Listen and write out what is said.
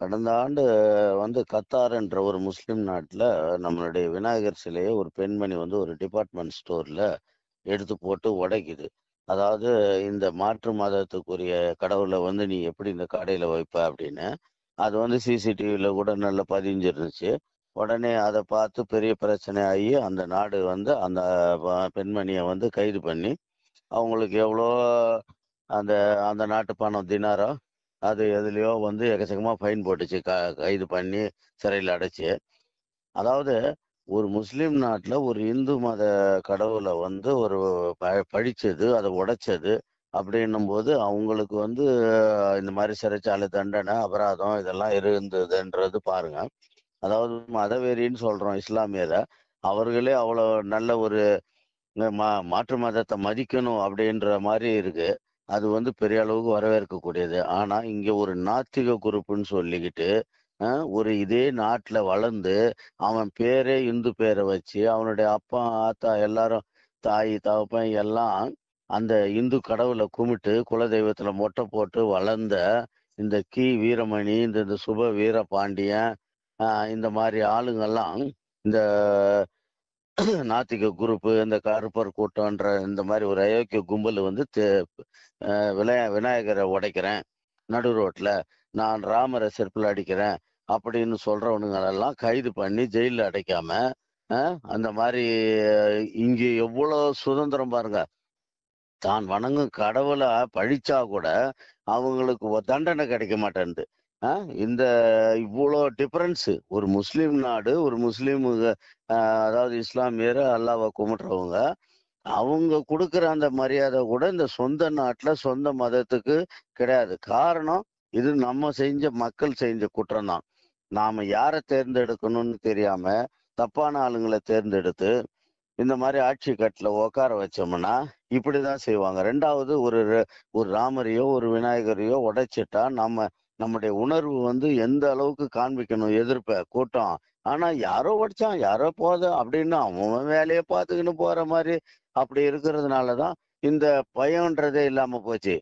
கடந்த ஆண்டு வந்து கத்தார் என்ற ஒரு முஸ்லீம் நாட்டில் நம்மளுடைய விநாயகர் சிலையை ஒரு பெண்மணி வந்து ஒரு டிபார்ட்மெண்ட் ஸ்டோரில் எடுத்து போட்டு உடைக்குது அதாவது இந்த மாற்று மதத்துக்குரிய கடவுளை வந்து நீ எப்படி இந்த கடையில் வைப்ப அப்படின்னு அது வந்து சிசிடிவியில் கூட நல்லா பதிஞ்சிருந்துச்சு உடனே அதை பார்த்து பெரிய பிரச்சனை ஆகி அந்த நாடு வந்து அந்த பெண்மணியை வந்து கைது பண்ணி அவங்களுக்கு எவ்வளோ அந்த அந்த நாட்டு பணம் தினாரோ அது எதுலேயோ வந்து எக்கச்சக்கமாக ஃபைன் போட்டுச்சு க கைது பண்ணி சிறையில் அடைச்சி அதாவது ஒரு முஸ்லீம் நாட்டில் ஒரு இந்து மத கடவுளை வந்து ஒரு ப பழிச்சது அதை உடைச்சது அப்படின்னும் போது அவங்களுக்கு வந்து இந்த மாதிரி சிறைச்சாலை தண்டனை அபராதம் இதெல்லாம் இருந்ததுன்றது பாருங்க அதாவது மதவெறின்னு சொல்கிறோம் இஸ்லாமியரை அவர்களே அவ்வளோ நல்ல ஒரு மா மாற்று மதத்தை மதிக்கணும் அப்படின்ற மாதிரி இருக்குது அது வந்து பெரிய அளவுக்கு வரவேற்கக்கூடியது ஆனா இங்க ஒரு நாத்திக குறிப்புன்னு சொல்லிக்கிட்டு ஒரு இதே நாட்டுல வளர்ந்து அவன் பேரே இந்து பேரை வச்சு அவனுடைய அப்பா ஆத்தா எல்லாரும் தாய் தகப்பன் எல்லாம் அந்த இந்து கடவுளை கும்பிட்டு குலதெய்வத்துல மொட்டை போட்டு வளர்ந்த இந்த கி வீரமணி இந்த இந்த சுப வீர பாண்டியன் இந்த மாதிரி ஆளுங்கெல்லாம் இந்த நாத்திக குரூப்பு இந்த கருப்பர் கூட்டம்ன்ற இந்த மாதிரி ஒரு அயோக்கிய கும்பல் வந்து விநாய விநாயகரை உடைக்கிறேன் நடு ரோட்டில் நான் ராமரை செருப்பில் அடிக்கிறேன் அப்படின்னு சொல்கிறவனுங்களெல்லாம் கைது பண்ணி ஜெயிலில் அடைக்காம அந்த மாதிரி இங்கே எவ்வளோ சுதந்திரம் பாருங்க தான் வணங்கும் கடவுளை பழிச்சா கூட அவங்களுக்கு தண்டனை கிடைக்க மாட்டேன்து இந்த இவ்வளோ டிஃபரன்ஸு ஒரு முஸ்லீம் நாடு ஒரு முஸ்லீம் அதாவது இஸ்லாமியர் அல்லாவை கும்பிட்றவங்க அவங்க கொடுக்குற அந்த மரியாதை கூட இந்த சொந்த நாட்டில் சொந்த மதத்துக்கு கிடையாது காரணம் இது நம்ம செஞ்ச மக்கள் செஞ்ச குற்றம் தான் நாம் யாரை தேர்ந்தெடுக்கணும்னு தெரியாமல் தப்பான ஆளுங்களை தேர்ந்தெடுத்து இந்த மாதிரி ஆட்சி கட்டில் உட்கார வச்சோம்னா இப்படி தான் செய்வாங்க ரெண்டாவது ஒரு ஒரு ராமரையோ ஒரு விநாயகரையோ உடைச்சிட்டா நம்ம நம்முடைய உணர்வு வந்து எந்த அளவுக்கு காண்பிக்கணும் எதிர்ப்ப கூட்டம் ஆனா யாரோ படிச்சான் யாரோ போத அப்படின்னு அவன் வேலையை பார்த்துக்கின்னு போற மாதிரி அப்படி இருக்கிறதுனாலதான் இந்த பயம்ன்றதே இல்லாம போச்சு